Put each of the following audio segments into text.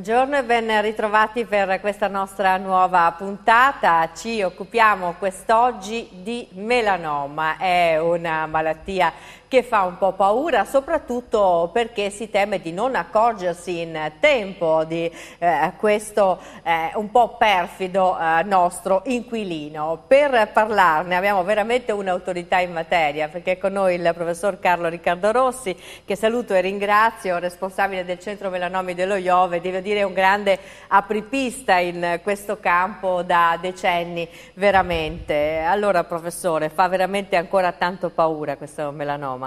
Buongiorno e ben ritrovati per questa nostra nuova puntata. Ci occupiamo quest'oggi di melanoma, è una malattia che fa un po' paura, soprattutto perché si teme di non accorgersi in tempo di eh, questo eh, un po' perfido eh, nostro inquilino. Per parlarne abbiamo veramente un'autorità in materia, perché è con noi il professor Carlo Riccardo Rossi, che saluto e ringrazio, responsabile del Centro Melanomi dello Iove, devo dire un grande apripista in questo campo da decenni, veramente. Allora professore, fa veramente ancora tanto paura questo melanoma?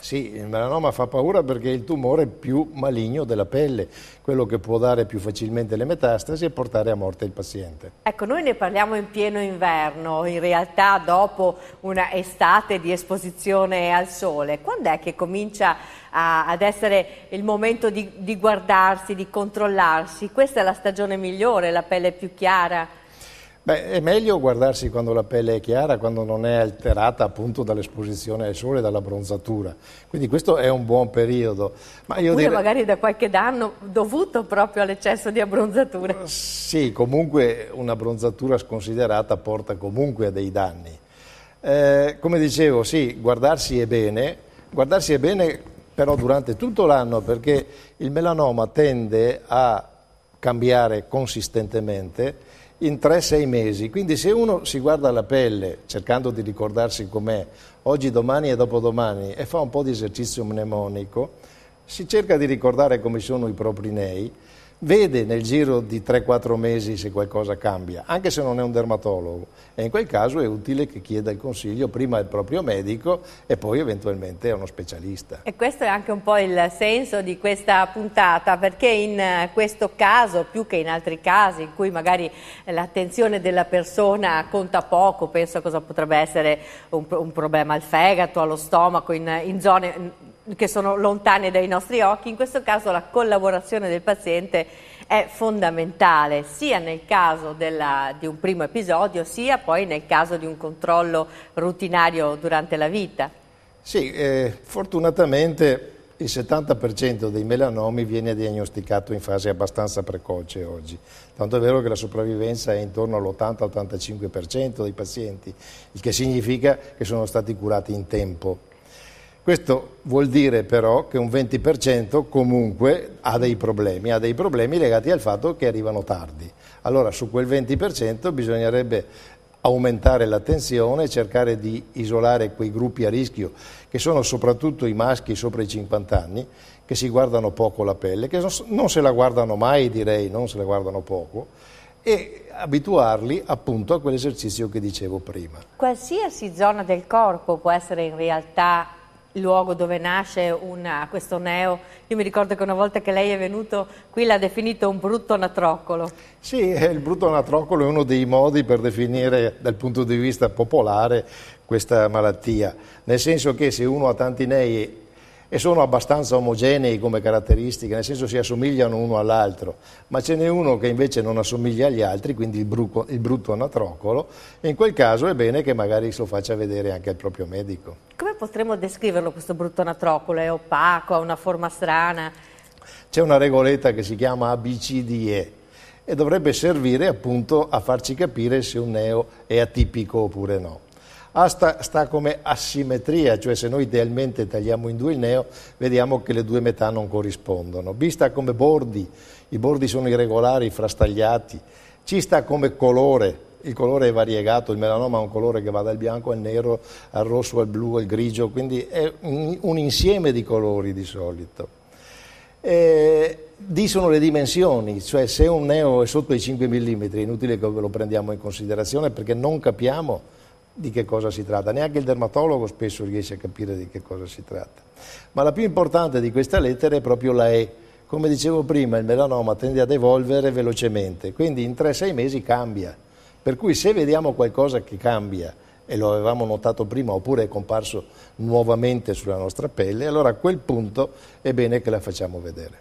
Sì, il melanoma fa paura perché è il tumore più maligno della pelle, quello che può dare più facilmente le metastasi e portare a morte il paziente. Ecco, noi ne parliamo in pieno inverno, in realtà dopo un'estate di esposizione al sole. Quando è che comincia a, ad essere il momento di, di guardarsi, di controllarsi? Questa è la stagione migliore, la pelle è più chiara? Beh, è meglio guardarsi quando la pelle è chiara, quando non è alterata appunto dall'esposizione al sole e dall'abbronzatura. Quindi questo è un buon periodo. Ma io dire... magari da qualche danno dovuto proprio all'eccesso di abbronzatura. Sì, comunque un'abbronzatura sconsiderata porta comunque a dei danni. Eh, come dicevo, sì, guardarsi è bene, guardarsi è bene però durante tutto l'anno perché il melanoma tende a cambiare consistentemente in 3-6 mesi. Quindi se uno si guarda la pelle, cercando di ricordarsi com'è, oggi, domani e dopodomani, e fa un po' di esercizio mnemonico, si cerca di ricordare come sono i propri nei, vede nel giro di 3-4 mesi se qualcosa cambia, anche se non è un dermatologo. E in quel caso è utile che chieda il consiglio prima al proprio medico e poi eventualmente a uno specialista. E questo è anche un po' il senso di questa puntata, perché in eh, questo caso, più che in altri casi, in cui magari eh, l'attenzione della persona conta poco, penso a cosa potrebbe essere un, un problema al fegato, allo stomaco, in, in zone che sono lontane dai nostri occhi, in questo caso la collaborazione del paziente è fondamentale sia nel caso della, di un primo episodio sia poi nel caso di un controllo rutinario durante la vita. Sì, eh, fortunatamente il 70% dei melanomi viene diagnosticato in fase abbastanza precoce oggi, tanto è vero che la sopravvivenza è intorno all'80-85% dei pazienti, il che significa che sono stati curati in tempo. Questo vuol dire però che un 20% comunque ha dei problemi, ha dei problemi legati al fatto che arrivano tardi. Allora su quel 20% bisognerebbe aumentare l'attenzione, cercare di isolare quei gruppi a rischio, che sono soprattutto i maschi sopra i 50 anni, che si guardano poco la pelle, che non se la guardano mai direi, non se la guardano poco, e abituarli appunto a quell'esercizio che dicevo prima. Qualsiasi zona del corpo può essere in realtà luogo dove nasce una, ah, questo neo. Io mi ricordo che una volta che lei è venuto qui l'ha definito un brutto natroccolo. Sì, eh, il brutto natroccolo è uno dei modi per definire dal punto di vista popolare questa malattia, nel senso che se uno ha tanti nei e sono abbastanza omogenei come caratteristiche, nel senso si assomigliano uno all'altro, ma ce n'è uno che invece non assomiglia agli altri, quindi il, bruco, il brutto anatrocolo, in quel caso è bene che magari se lo faccia vedere anche al proprio medico. Come potremmo descriverlo questo brutto natrocolo? È opaco, ha una forma strana? C'è una regoletta che si chiama ABCDE e dovrebbe servire appunto a farci capire se un neo è atipico oppure no. A sta, sta, come asimmetria, cioè se noi idealmente tagliamo in due il neo, vediamo che le due metà non corrispondono. B sta come bordi, i bordi sono irregolari, frastagliati. C sta come colore, il colore è variegato, il melanoma ha un colore che va dal bianco al nero, al rosso, al blu, al grigio, quindi è un insieme di colori di solito. E D sono le dimensioni, cioè se un neo è sotto i 5 mm è inutile che lo prendiamo in considerazione perché non capiamo di che cosa si tratta, neanche il dermatologo spesso riesce a capire di che cosa si tratta. Ma la più importante di questa lettera è proprio la E. Come dicevo prima, il melanoma tende ad evolvere velocemente, quindi in 3-6 mesi cambia. Per cui se vediamo qualcosa che cambia, e lo avevamo notato prima, oppure è comparso nuovamente sulla nostra pelle, allora a quel punto è bene che la facciamo vedere.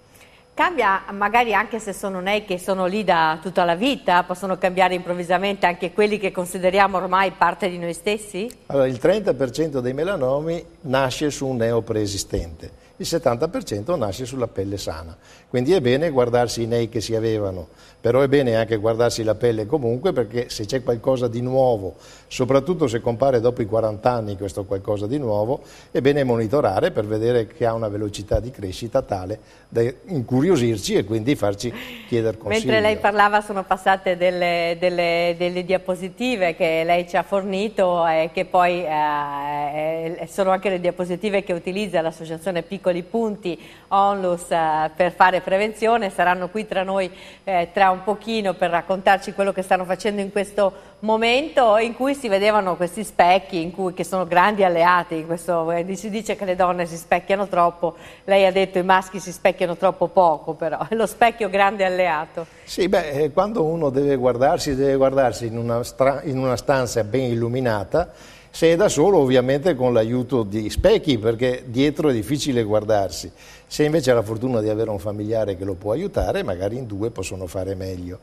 Cambia magari anche se sono nei che sono lì da tutta la vita, possono cambiare improvvisamente anche quelli che consideriamo ormai parte di noi stessi? Allora, il 30% dei melanomi nasce su un neo preesistente, il 70% nasce sulla pelle sana. Quindi è bene guardarsi i nei che si avevano, però è bene anche guardarsi la pelle comunque perché se c'è qualcosa di nuovo, soprattutto se compare dopo i 40 anni questo qualcosa di nuovo, è bene monitorare per vedere che ha una velocità di crescita tale da incuriosire incuriosirci e quindi farci chiedere consigli. Mentre lei parlava sono passate delle, delle, delle diapositive che lei ci ha fornito e che poi eh, eh, sono anche le diapositive che utilizza l'associazione Piccoli Punti Onlus eh, per fare prevenzione, saranno qui tra noi eh, tra un pochino per raccontarci quello che stanno facendo in questo momento momento in cui si vedevano questi specchi, cui, che sono grandi alleati, questo, eh, si dice che le donne si specchiano troppo, lei ha detto che i maschi si specchiano troppo poco, però è lo specchio grande alleato. Sì, beh, eh, quando uno deve guardarsi, deve guardarsi in una, in una stanza ben illuminata, se è da solo ovviamente con l'aiuto di specchi, perché dietro è difficile guardarsi. Se invece ha la fortuna di avere un familiare che lo può aiutare, magari in due possono fare meglio.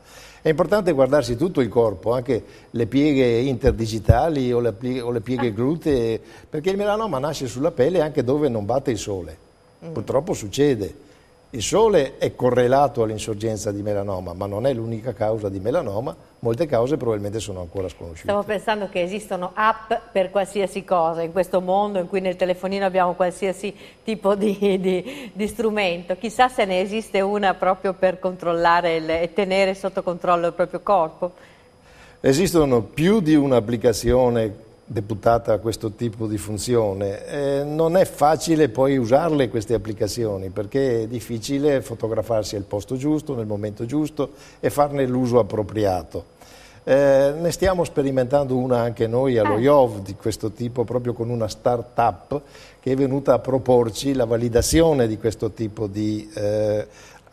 È importante guardarsi tutto il corpo, anche le pieghe interdigitali o le, pieghe, o le pieghe ah. glutee, perché il melanoma nasce sulla pelle anche dove non batte il sole. Mm. Purtroppo succede. Il sole è correlato all'insorgenza di melanoma, ma non è l'unica causa di melanoma, molte cause probabilmente sono ancora sconosciute. Stavo pensando che esistono app per qualsiasi cosa in questo mondo in cui nel telefonino abbiamo qualsiasi tipo di, di, di strumento. Chissà se ne esiste una proprio per controllare il, e tenere sotto controllo il proprio corpo. Esistono più di un'applicazione deputata a questo tipo di funzione. Eh, non è facile poi usarle queste applicazioni perché è difficile fotografarsi al posto giusto, nel momento giusto e farne l'uso appropriato. Eh, ne stiamo sperimentando una anche noi allo IOV ah. di questo tipo, proprio con una start-up che è venuta a proporci la validazione di questo tipo di eh,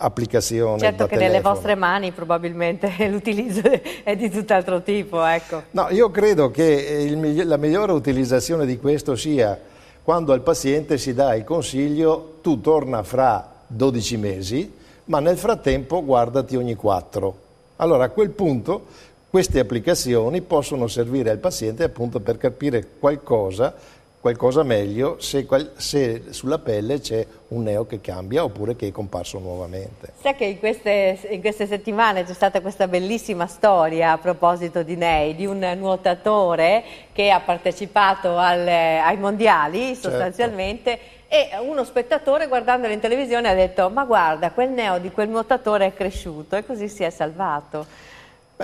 applicazione Certo che telefono. nelle vostre mani probabilmente l'utilizzo è di tutt'altro tipo, ecco. No, io credo che il, la migliore utilizzazione di questo sia quando al paziente si dà il consiglio tu torna fra 12 mesi, ma nel frattempo guardati ogni 4. Allora a quel punto queste applicazioni possono servire al paziente appunto per capire qualcosa qualcosa meglio se, se, sulla pelle c'è un neo che cambia oppure che è comparso nuovamente. Sai che in queste, in queste, settimane c'è stata questa bellissima storia a proposito di nei, di un nuotatore che ha partecipato al, ai mondiali certo. sostanzialmente. Certo. E uno spettatore guardandolo in televisione ha detto ma guarda quel neo di quel nuotatore è cresciuto e così si è salvato.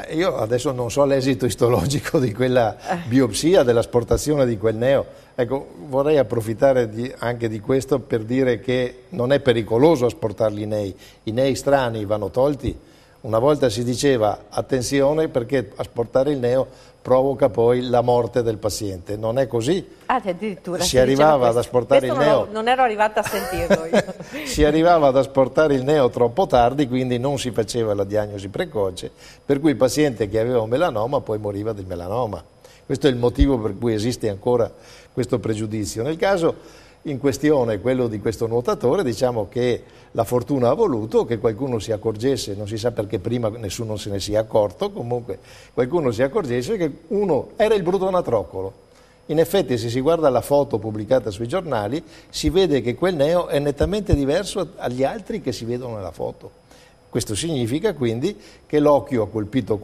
Beh, io adesso non so l'esito istologico di quella biopsia, dell'asportazione di quel neo. Ecco, vorrei approfittare di, anche di questo per dire che non è pericoloso asportarli i nei. I nei strani vanno tolti. Una volta si diceva attenzione perché asportare il neo provoca poi la morte del paziente. Non è così. Ah, si arrivava ad asportare il neo. non ero arrivata a sentirlo. Io. si arrivava ad asportare il neo troppo tardi, quindi non si faceva la diagnosi precoce, per cui il paziente che aveva un melanoma poi moriva del melanoma. Questo è il motivo per cui esiste ancora questo pregiudizio. Nel caso in questione, quello di questo nuotatore, diciamo che la fortuna ha voluto che qualcuno si accorgesse, non si sa perché prima nessuno se ne sia accorto, comunque qualcuno si accorgesse che uno era il Bruto Natroccolo. In effetti se si guarda la foto pubblicata sui giornali si vede che quel neo è nettamente diverso agli altri che si vedono nella foto. Questo significa quindi che, l'aspetto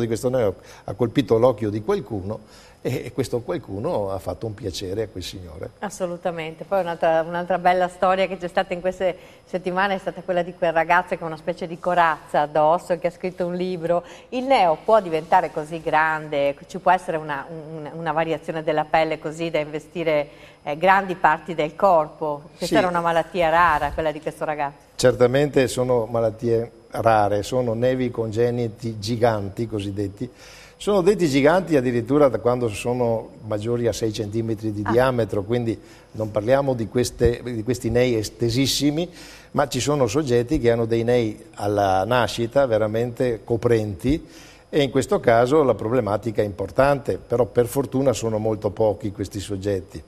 di questo neo ha colpito l'occhio di qualcuno e questo qualcuno ha fatto un piacere a quel signore. Assolutamente, poi un'altra, un bella storia che c'è stata in queste settimane è stata quella di quel ragazzo che ha una specie di corazza addosso, che ha scritto un libro, il neo può diventare così grande, ci può essere una, una, una variazione della pelle così da investire eh, grandi parti del corpo, questa sì. era una malattia rara quella di questo ragazzo. Certamente sono malattie rare, sono nevi congeniti giganti cosiddetti, sono detti giganti addirittura da quando sono maggiori a 6 cm di ah. diametro, quindi non parliamo di, queste, di questi nei estesissimi, ma ci sono soggetti che hanno dei nei alla nascita veramente coprenti e in questo caso la problematica è importante, però per fortuna sono molto pochi questi soggetti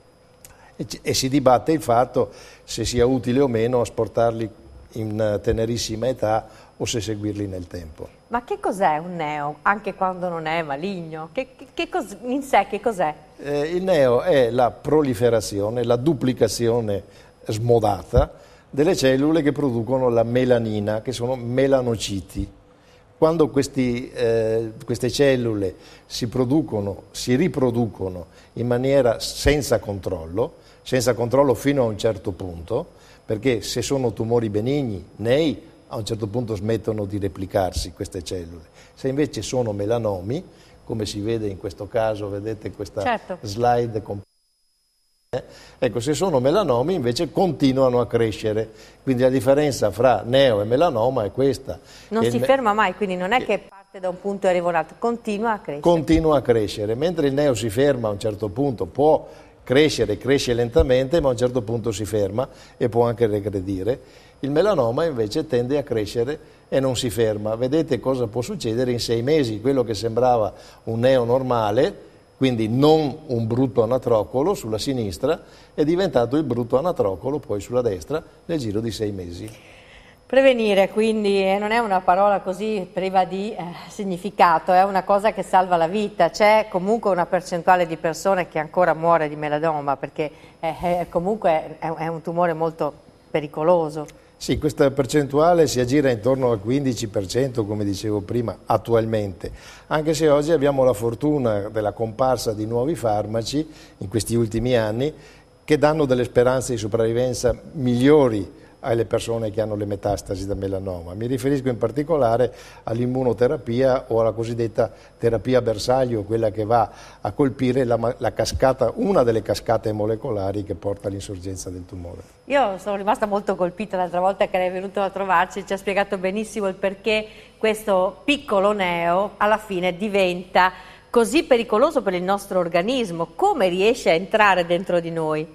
e, e si dibatte il fatto se sia utile o meno asportarli in tenerissima età o se seguirli nel tempo. Ma che cos'è un neo, anche quando non è maligno? Che, che in sé che cos'è? Eh, il neo è la proliferazione, la duplicazione smodata delle cellule che producono la melanina, che sono melanociti. Quando questi, eh, queste cellule si, si riproducono in maniera senza controllo, senza controllo fino a un certo punto, perché se sono tumori benigni, nei a un certo punto smettono di replicarsi queste cellule. Se invece sono melanomi, come si vede in questo caso, vedete questa certo. slide con Ecco, se sono melanomi invece continuano a crescere, quindi la differenza fra neo e melanoma è questa. Non si ferma mai, quindi non è che parte da un punto e arriva un altro, continua a crescere. Continua a crescere, mentre il neo si ferma a un certo punto, può crescere, cresce lentamente, ma a un certo punto si ferma e può anche regredire. Il melanoma invece tende a crescere e non si ferma. Vedete cosa può succedere in sei mesi, quello che sembrava un neo normale, quindi non un brutto anatrocolo sulla sinistra, è diventato il brutto anatrocolo poi sulla destra nel giro di sei mesi. Prevenire quindi eh, non è una parola così priva di eh, significato, è una cosa che salva la vita, c'è comunque una percentuale di persone che ancora muore di melanoma perché eh, eh comunque è, è, un tumore molto pericoloso. Sì, questa percentuale si aggira intorno al 15% come dicevo prima attualmente, anche se oggi abbiamo la fortuna della comparsa di nuovi farmaci in questi ultimi anni che danno delle speranze di sopravvivenza migliori alle persone che hanno le metastasi da melanoma. Mi riferisco in particolare all'immunoterapia o alla cosiddetta terapia bersaglio, quella che va a colpire la, la cascata, una delle cascate molecolari che porta all'insorgenza del tumore. Io sono rimasta molto colpita l'altra volta che lei è venuto a trovarci, ci ha spiegato benissimo il perché questo piccolo neo alla fine diventa così pericoloso per il nostro organismo. Come riesce a entrare dentro di noi?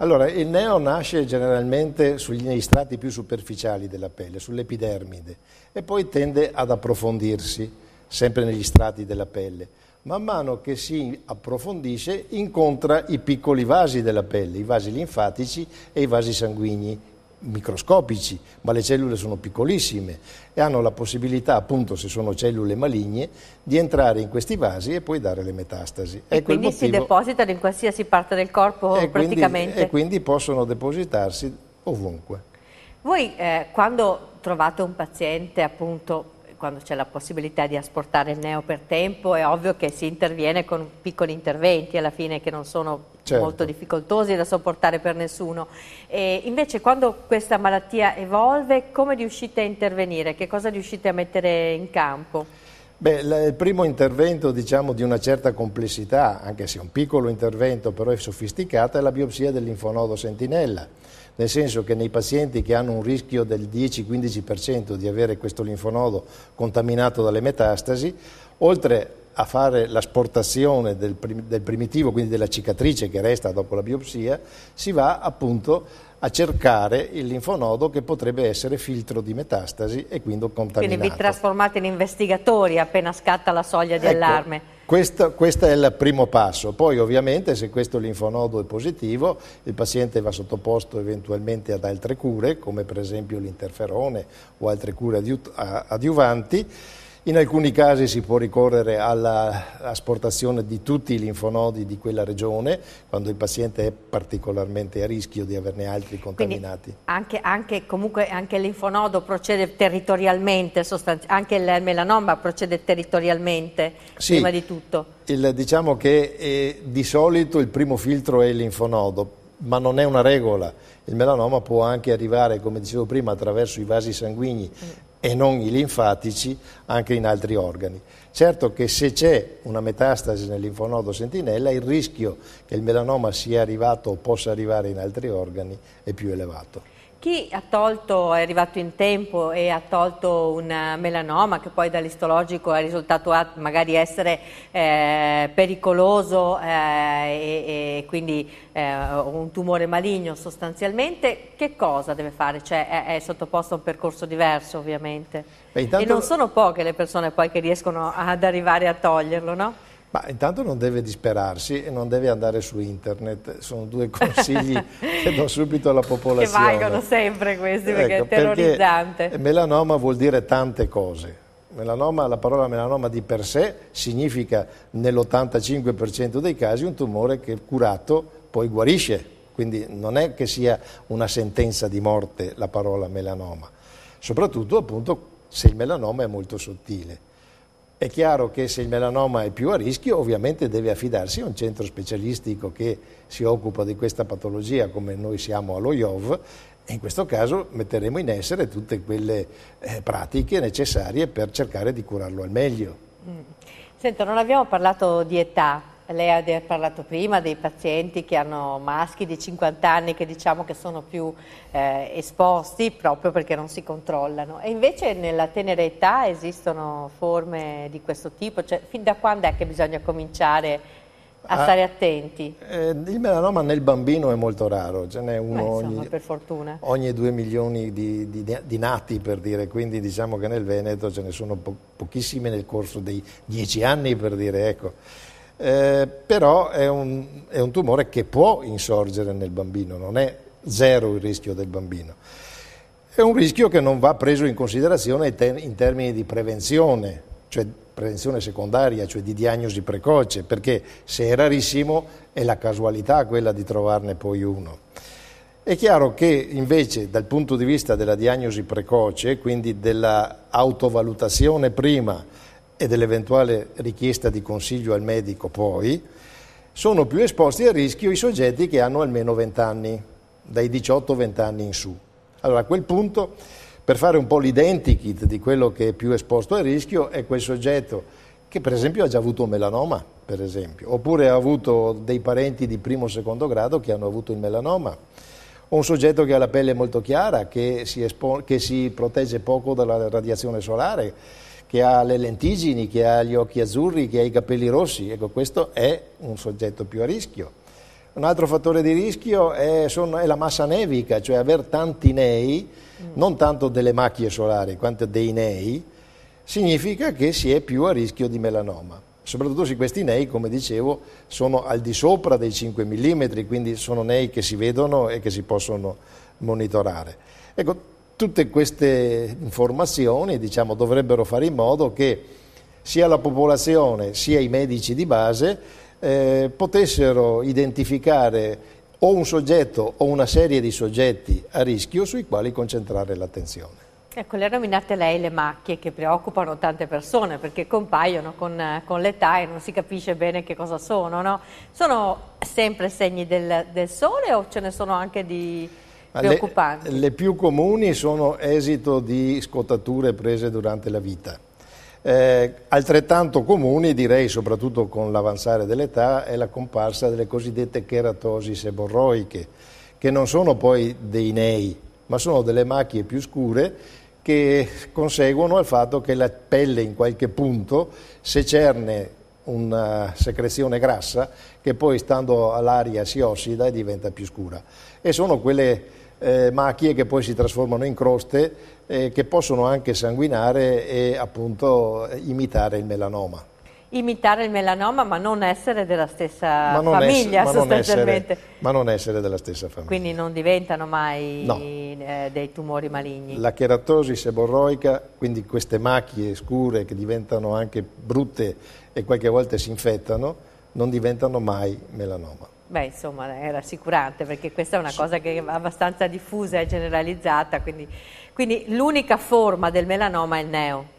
Allora, il neo nasce generalmente negli strati più superficiali della pelle, sull'epidermide, e poi tende ad approfondirsi sempre negli strati della pelle. Man mano che si approfondisce incontra i piccoli vasi della pelle, i vasi linfatici e i vasi sanguigni, microscopici, ma le cellule sono piccolissime e hanno la possibilità, appunto, se sono cellule maligne, di entrare in questi vasi e poi dare le metastasi. E ecco quindi motivo... si depositano in qualsiasi parte del corpo e praticamente. Quindi, e quindi possono depositarsi ovunque. Voi eh, quando trovate un paziente, appunto, quando c'è la possibilità di asportare il neo per tempo, è ovvio che si interviene con piccoli interventi alla fine che non sono certo. molto difficoltosi da sopportare per nessuno. E invece quando questa malattia evolve, come riuscite a intervenire? Che cosa riuscite a mettere in campo? Beh, il primo intervento diciamo, di una certa complessità, anche se è un piccolo intervento però è sofisticata, è la biopsia del linfonodo sentinella, nel senso che nei pazienti che hanno un rischio del 10-15% di avere questo linfonodo contaminato dalle metastasi, oltre a fare l'asportazione del, prim- del primitivo, quindi della cicatrice che resta dopo la biopsia, si va appunto a cercare il linfonodo che potrebbe essere filtro di metastasi e quindi contaminato. Quindi vi trasformate in investigatori appena scatta la soglia di ecco, allarme. Questo, questo, è il primo passo, poi ovviamente se questo linfonodo è positivo il paziente va sottoposto eventualmente ad altre cure come per esempio l'interferone o altre cure adiu- adiuvanti in alcuni casi si può ricorrere all'asportazione di tutti i linfonodi di quella regione quando il paziente è particolarmente a rischio di averne altri contaminati. Anche, anche, comunque anche il linfonodo procede territorialmente, anche il melanoma procede territorialmente sì, prima di tutto. Il, diciamo che eh, di solito il primo filtro è il linfonodo ma non è una regola. Il melanoma può anche arrivare, come dicevo prima, attraverso i vasi sanguigni mm. e non i linfatici, anche in altri organi. Certo che se c'è una metastasi nel linfonodo sentinella, il rischio che il melanoma sia arrivato o possa arrivare in altri organi è più elevato. Chi ha tolto, è arrivato in tempo e ha tolto un melanoma che poi dall'istologico è risultato magari essere eh, pericoloso eh, e, e, quindi eh, un tumore maligno sostanzialmente, che cosa deve fare? Cioè è, è sottoposto a un percorso diverso ovviamente. Beh, intanto... E non sono poche le persone poi che riescono ad arrivare a toglierlo, no? Ma intanto non deve disperarsi e non deve andare su internet, sono due consigli che do subito alla popolazione. Che valgono sempre questi perché è ecco, terrorizzante. Perché melanoma vuol dire tante cose. Melanoma, la parola melanoma di per sé significa nell'85% dei casi un tumore che curato poi guarisce, quindi non è che sia una sentenza di morte la parola melanoma, soprattutto appunto se il melanoma è molto sottile. È chiaro che se il melanoma è più a rischio ovviamente deve affidarsi a un centro specialistico che si occupa di questa patologia come noi siamo allo IOV e in questo caso metteremo in essere tutte quelle eh, pratiche necessarie per cercare di curarlo al meglio. Mm. Sento, non abbiamo parlato di età, lei ha parlato prima dei pazienti che hanno maschi di 50 anni che diciamo che sono più eh, esposti proprio perché non si controllano. E invece nella tenera età esistono forme di questo tipo? Cioè, fin da quando è che bisogna cominciare a ah, stare attenti? eh, il melanoma nel bambino è molto raro, ce n'è uno insomma, ogni, per fortuna. ogni 2 milioni di, di, di, nati per dire, quindi diciamo che nel Veneto ce ne sono po pochissimi nel corso dei 10 anni per dire, ecco eh, però è un, è un tumore che può insorgere nel bambino, non è zero il rischio del bambino. È un rischio che non va preso in considerazione in termini di prevenzione, cioè prevenzione secondaria, cioè di diagnosi precoce, perché se è rarissimo è la casualità quella di trovarne poi uno. È chiaro che invece dal punto di vista della diagnosi precoce, quindi dell'autovalutazione prima, e dell'eventuale richiesta di consiglio al medico poi, sono più esposti al rischio i soggetti che hanno almeno 20 anni, dai 18 20 anni in su. Allora a quel punto, per fare un po' l'identikit di quello che è più esposto al rischio, è quel soggetto che per esempio ha già avuto un melanoma, per esempio, oppure ha avuto dei parenti di primo o secondo grado che hanno avuto il melanoma, o un soggetto che ha la pelle molto chiara, che si, espo- che si protegge poco dalla radiazione solare, che ha le lentigini, che ha gli occhi azzurri, che ha i capelli rossi. Ecco, questo è un soggetto più a rischio. Un altro fattore di rischio è, sono, è la massa nevica, cioè avere tanti nei, mm. non tanto delle macchie solari quanto dei nei, significa che si è più a rischio di melanoma. Soprattutto se questi nei, come dicevo, sono al di sopra dei 5 mm, quindi sono nei che si vedono e che si possono monitorare. Ecco, Tutte queste informazioni diciamo, dovrebbero fare in modo che sia la popolazione sia i medici di base eh, potessero identificare o un soggetto o una serie di soggetti a rischio sui quali concentrare l'attenzione. Ecco, le ha nominate lei le macchie che preoccupano tante persone perché compaiono con, con l'età e non si capisce bene che cosa sono, no? Sono sempre segni del, del sole o ce ne sono anche di, preoccupanti. Le, le, più comuni sono esito di scottature prese durante la vita. Eh, altrettanto comuni, direi soprattutto con l'avanzare dell'età, è la comparsa delle cosiddette cheratosi seborroiche, che non sono poi dei nei, ma sono delle macchie più scure che conseguono al fatto che la pelle in qualche punto secerne una eh, secrezione grassa che poi stando all'aria si ossida e diventa più scura. E sono quelle eh, macchie che poi si trasformano in croste eh, che possono anche sanguinare e appunto imitare il melanoma imitare il melanoma ma non essere della stessa famiglia ess sostanzialmente. Non essere, ma non essere della stessa famiglia. Quindi non diventano mai no. eh, dei tumori maligni. La cheratosi seborroica, quindi queste macchie scure che diventano anche brutte e qualche volta si infettano, non diventano mai melanoma. Beh, insomma, è rassicurante perché questa è una cosa che è abbastanza diffusa e generalizzata, quindi, quindi l'unica forma del melanoma è il neo.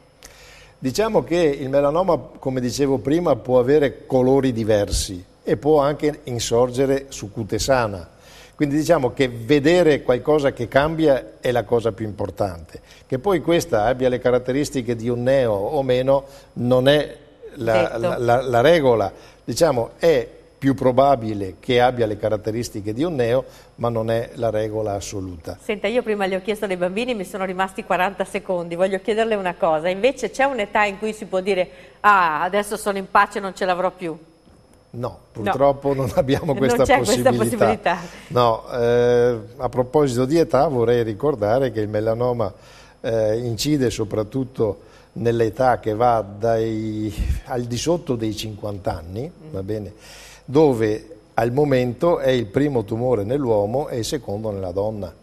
Diciamo che il melanoma, come dicevo prima, può avere colori diversi e può anche insorgere su cute sana. Quindi diciamo che vedere qualcosa che cambia è la cosa più importante. Che poi questa abbia le caratteristiche di un neo o meno non è la, la, la, la regola, diciamo è più probabile che abbia le caratteristiche di un neo, ma non è la regola assoluta. Senta, io prima le ho chiesto dei bambini, mi sono rimasti 40 secondi, voglio chiederle una cosa, invece c'è un'età in cui si può dire ah, adesso sono in pace, non ce l'avrò più? No, purtroppo no. non abbiamo questa non possibilità. Questa possibilità. No, eh, a proposito di età vorrei ricordare che il melanoma eh, incide soprattutto nell'età che va dai, al di sotto dei 50 anni, mm. va bene? dove al momento è il primo tumore nell'uomo e il secondo nella donna.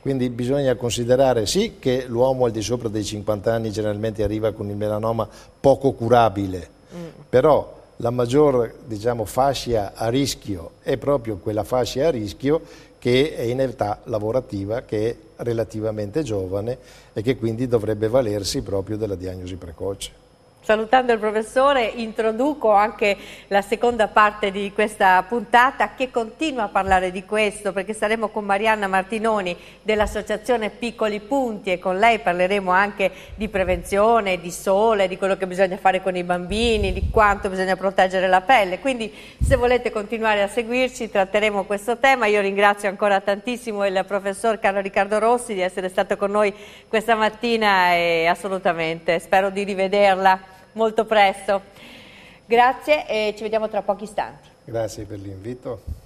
Quindi bisogna considerare sì che l'uomo al di sopra dei 50 anni generalmente arriva con il melanoma poco curabile, mm. però la maggior diciamo, fascia a rischio è proprio quella fascia a rischio che è in età lavorativa, che è relativamente giovane e che quindi dovrebbe valersi proprio della diagnosi precoce. Salutando il professore introduco anche la seconda parte di questa puntata che continua a parlare di questo perché saremo con Marianna Martinoni dell'associazione Piccoli Punti e con lei parleremo anche di prevenzione, di sole, di quello che bisogna fare con i bambini, di quanto bisogna proteggere la pelle. Quindi se volete continuare a seguirci tratteremo questo tema. Io ringrazio ancora tantissimo il professor Carlo Riccardo Rossi di essere stato con noi questa mattina e assolutamente spero di rivederla molto presto. Grazie e ci vediamo tra pochi istanti. Grazie per l'invito.